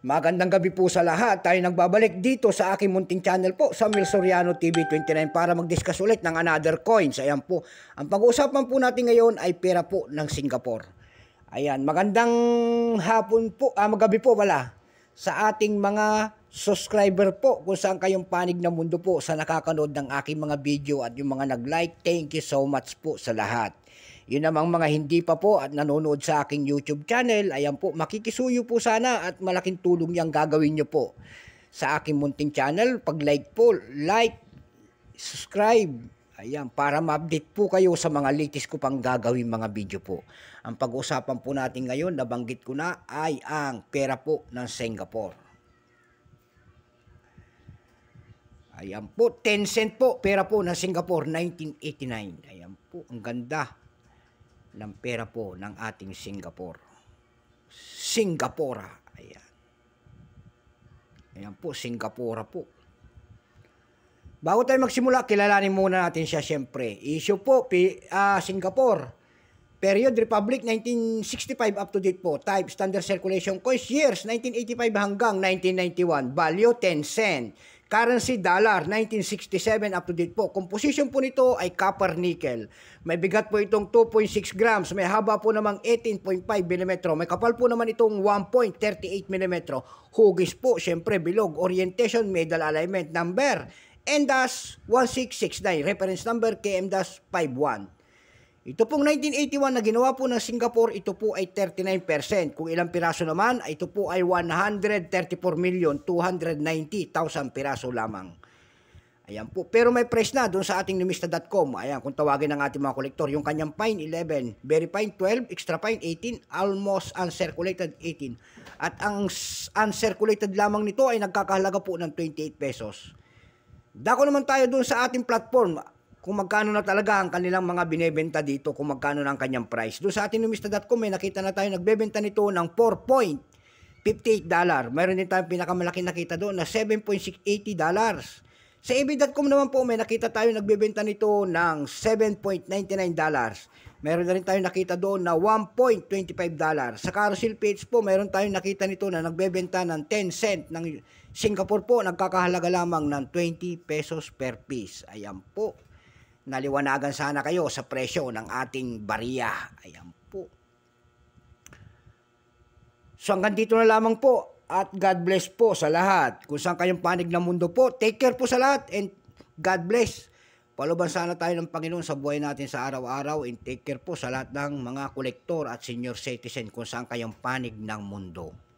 Magandang gabi po sa lahat. Tayo nagbabalik dito sa aking munting channel po Samuel Mil Soriano TV 29 para mag-discuss ulit ng another coins. Ayan po. Ang pag-uusapan po natin ngayon ay pera po ng Singapore. Ayan, magandang hapon po, ah, magabi po wala sa ating mga subscriber po kung saan kayong panig na mundo po sa nakakanood ng aking mga video at yung mga nag-like. Thank you so much po sa lahat. Yun namang mga hindi pa po at nanonood sa aking YouTube channel, ayan po, makikisuyo po sana at malaking tulong yang gagawin nyo po. Sa aking munting channel, pag-like po, like, subscribe, ayan, para ma-update po kayo sa mga latest ko pang gagawin mga video po. Ang pag-uusapan po natin ngayon, nabanggit ko na, ay ang pera po ng Singapore. Ayan po, 10 cent po, pera po ng Singapore, 1989. Ayan po, ang ganda ng pera po ng ating Singapore. Singapore. Ayan. Ayan po, Singapore po. Bago tayo magsimula, kilalanin muna natin siya siyempre. Issue po, P uh, Singapore. Period Republic 1965 up to date po. Type Standard Circulation Coins Years 1985 hanggang 1991. Value 10 cent. Currency dollar, 1967 up to date po. Composition po nito ay copper nickel. May bigat po itong 2.6 grams. May haba po namang 18.5 mm. May kapal po naman itong 1.38 mm. Hugis po, syempre bilog. Orientation, medal alignment number. NDAS 1669, reference number KM-51. Ito pong 1981 na ginawa po ng Singapore, ito po ay 39%. Kung ilang piraso naman, ito po ay 134,290,000 piraso lamang. Ayan po. Pero may price na doon sa ating numista.com. Ayan, kung tawagin ng ating mga kolektor, yung kanyang fine 11, very fine 12, extra fine 18, almost uncirculated 18. At ang uncirculated lamang nito ay nagkakahalaga po ng 28 pesos. Dako naman tayo doon sa ating platform kung magkano na talaga ang kanilang mga binebenta dito, kung magkano na ang kanyang price. Doon sa atin numista.com, may nakita na tayo nagbebenta nito ng 4.58 dollar. Mayroon din tayong pinakamalaki nakita doon na 7.680 dollars. Sa ebay.com naman po, may nakita tayo nagbebenta nito ng 7.99 dollars. Meron na rin tayong nakita doon na 1.25 dollar. Sa carousel page po, mayroon tayong nakita nito na nagbebenta ng 10 cent ng Singapore po, nagkakahalaga lamang ng 20 pesos per piece. Ayan po naliwanagan sana kayo sa presyo ng ating bariya. Ayan po. So hanggang dito na lamang po at God bless po sa lahat. Kung saan kayong panig ng mundo po, take care po sa lahat and God bless. Paluban sana tayo ng Panginoon sa buhay natin sa araw-araw and take care po sa lahat ng mga kolektor at senior citizen kung saan kayong panig ng mundo.